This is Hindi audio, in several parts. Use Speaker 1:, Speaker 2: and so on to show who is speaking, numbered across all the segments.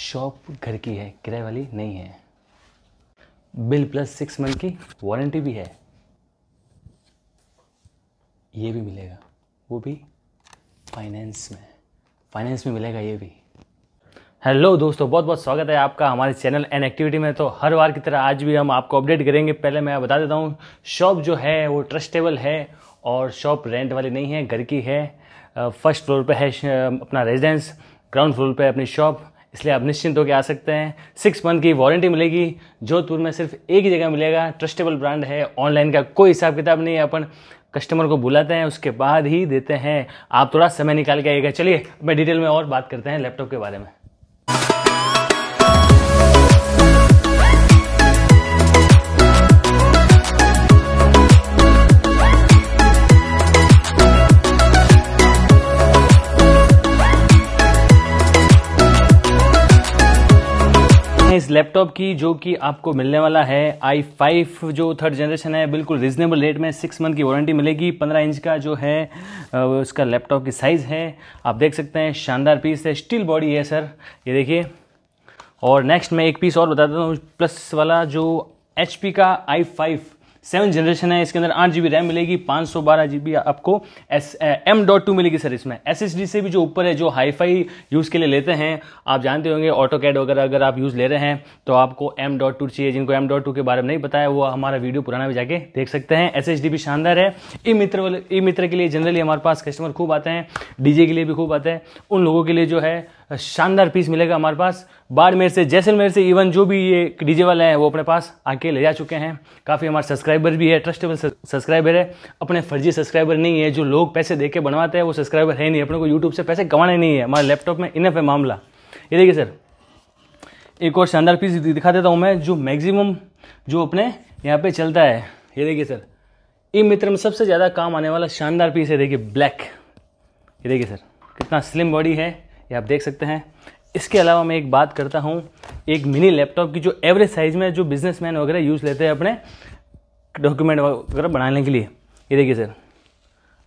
Speaker 1: शॉप घर की है किराए वाली नहीं है बिल प्लस सिक्स मंथ की वारंटी भी है ये भी मिलेगा वो भी फाइनेंस में फाइनेंस में मिलेगा ये भी हेलो दोस्तों बहुत बहुत स्वागत है आपका हमारे चैनल एन एक्टिविटी में तो हर बार की तरह आज भी हम आपको अपडेट करेंगे पहले मैं बता देता हूँ शॉप जो है वो ट्रस्टेबल है और शॉप रेंट वाली नहीं है घर की है फर्स्ट फ्लोर पे है अपना रेजिडेंस ग्राउंड फ्लोर पे अपनी शॉप इसलिए आप निश्चिंत होकर आ सकते हैं सिक्स मंथ की वारंटी मिलेगी जोधपुर में सिर्फ एक ही जगह मिलेगा ट्रस्टेबल ब्रांड है ऑनलाइन का कोई हिसाब किताब नहीं है अपन कस्टमर को बुलाते हैं उसके बाद ही देते हैं आप थोड़ा समय निकाल के आइएगा चलिए मैं डिटेल में और बात करते हैं लैपटॉप के बारे में हैं इस लैपटॉप की जो कि आपको मिलने वाला है आई फाइव जो थर्ड जनरेशन है बिल्कुल रिजनेबल रेट में सिक्स मंथ की वारंटी मिलेगी पंद्रह इंच का जो है उसका लैपटॉप की साइज़ है आप देख सकते हैं शानदार पीस है स्टील बॉडी है सर ये देखिए और नेक्स्ट मैं एक पीस और बता देता हूँ प्लस वाला जो एच का आई फाइव सेवन जनरेशन है इसके अंदर आठ जी बी रैम मिलेगी पाँच सौ बारह जी बी आपको एस एम डॉट टू मिलेगी सर इसमें एस एस डी से भी जो ऊपर है जो हाई फाई यूज़ के लिए लेते हैं आप जानते होंगे ऑटो कैड वगैरह अगर आप यूज़ ले रहे हैं तो आपको एम डॉट टू चाहिए जिनको एम डॉट टू के बारे में नहीं बताया वो हमारा वीडियो पुराना भी जाके देख सकते हैं एस एस डी भी शानदार है ई मित्र ई मित्र के लिए जनरली हमारे पास कस्टमर खूब आते हैं डीजे के लिए भी खूब आते हैं उन लोगों के लिए जो है शानदार पीस मिलेगा हमारे पास बाड़मेर से जैसलमेर से इवन जो भी ये डीजे वाले हैं वो अपने पास आके ले जा चुके हैं काफ़ी हमारे सब्सक्राइबर भी है ट्रस्टेबल सब्सक्राइबर है अपने फर्जी सब्सक्राइबर नहीं है जो लोग पैसे दे बनवाते हैं वो सब्सक्राइबर है नहीं अपने को यूट्यूब से पैसे कमाने नहीं है हमारे लैपटॉप में इनफ है मामला ये देखिए सर एक और शानदार पीस दिखा देता हूँ मैं जो मैगजिमम जो अपने यहाँ पर चलता है ये देखिए सर ई मित्र में सबसे ज़्यादा काम आने वाला शानदार पीस है देखिए ब्लैक ये देखिए सर कितना स्लिम बॉडी है ये आप देख सकते हैं इसके अलावा मैं एक बात करता हूँ एक मिनी लैपटॉप की जो एवरेज साइज़ में जो बिजनेसमैन वगैरह यूज़ लेते हैं अपने डॉक्यूमेंट वगैरह बनाने के लिए ये देखिए sir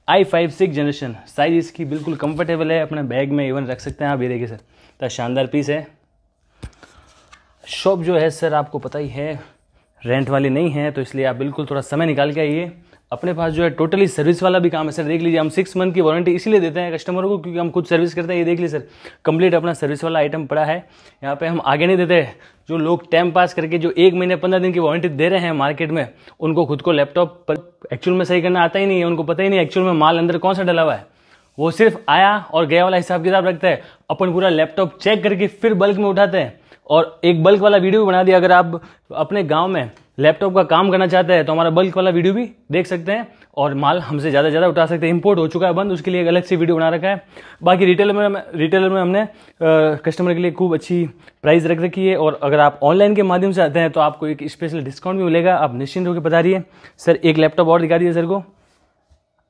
Speaker 1: I five six generation size इसकी बिल्कुल कंफर्टेबल है अपने बैग में इवन रख सकते हैं आप ये देखिए सर तो शानदार पीस है शॉप जो है सर आपको पता ही है रेंट वाली नहीं है तो इसलिए आप बिल्कुल थोड़ा समय निकाल के आइए अपने पास जो है टोटली सर्विस वाला भी काम है सर देख लीजिए हम सिक्स मंथ की वारंटी इसीलिए देते हैं कस्टमर को क्योंकि हम खुद सर्विस करते हैं ये देख लीजिए सर कंप्लीट अपना सर्विस वाला आइटम पड़ा है यहाँ पे हम आगे नहीं देते जो लोग टाइम पास करके जो एक महीने पंद्रह दिन की वारंटी दे रहे हैं मार्केट में उनको खुद को लैपटॉप पर एक्चुअल में सही करना आता ही नहीं है उनको पता ही नहीं एक्चुअल में माल अंदर कौन सा डला हुआ है वो सिर्फ आया और गया वाला हिसाब किताब रखता है अपन पूरा लैपटॉप चेक करके फिर बल्क में उठाते हैं और एक बल्क वाला वीडियो भी बना दिया अगर आप अपने गांव में लैपटॉप का काम करना चाहते हैं तो हमारा बल्क वाला वीडियो भी देख सकते हैं और माल हमसे ज़्यादा ज़्यादा उठा सकते हैं इंपोर्ट हो चुका है बंद उसके लिए एक अलग से वीडियो बना रखा है बाकी रिटेल में रिटेलर में हमने कस्टमर के लिए खूब अच्छी प्राइस रख रखी है और अगर आप ऑनलाइन के माध्यम से आते हैं तो आपको एक स्पेशल डिस्काउंट भी मिलेगा आप निश्चिंत होकर बता रही सर एक लैपटॉप और दिखा दिए सर को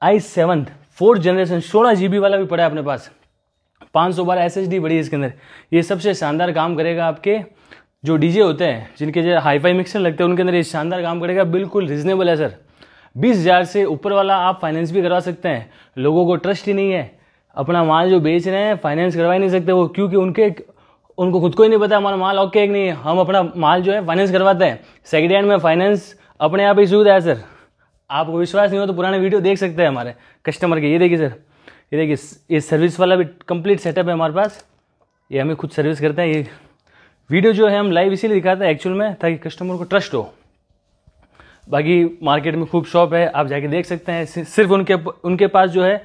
Speaker 1: आई सेवन फोर्थ जनरेशन सोलह जी वाला भी पड़ा है अपने पास पाँच सौ बारह एस एच डी बड़ी है इसके अंदर ये सबसे शानदार काम करेगा आपके जो डीजे होते हैं जिनके जो हाईफाई मिक्सर लगते हैं उनके अंदर ये शानदार काम करेगा बिल्कुल रिजनेबल है सर बीस हज़ार से ऊपर वाला आप फाइनेंस भी करवा सकते हैं लोगों को ट्रस्ट ही नहीं है अपना माल जो बेच रहे हैं फाइनेंस करवा ही नहीं सकते वो क्योंकि उनके उनको खुद को ही नहीं पता हमारा माल ओके एक नहीं है हम अपना माल जो है फाइनेंस करवाते हैं सेकेंड हैंड में फाइनेंस अपने आप ही सुविधा है सर आपको विश्वास नहीं हो तो पुराने वीडियो देख सकते हैं हमारे कस्टमर के ये देखिए सर ये देखिए ये सर्विस वाला भी कंप्लीट सेटअप है हमारे पास ये हमें खुद सर्विस करते हैं ये वीडियो जो है हम लाइव इसीलिए दिखाते हैं एक्चुअल में ताकि कस्टमर को ट्रस्ट हो बाकी मार्केट में खूब शॉप है आप जाके देख सकते हैं सिर्फ उनके उनके पास जो है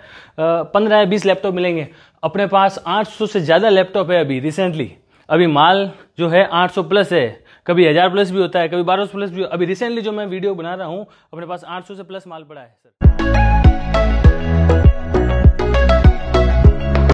Speaker 1: पंद्रह या बीस लैपटॉप मिलेंगे अपने पास 800 से ज़्यादा लैपटॉप है अभी रिसेंटली अभी माल जो है 800 प्लस है कभी हज़ार प्लस भी होता है कभी बारह प्लस भी अभी रिसेंटली जो मैं वीडियो बना रहा हूँ अपने पास आठ से प्लस माल पड़ा है सर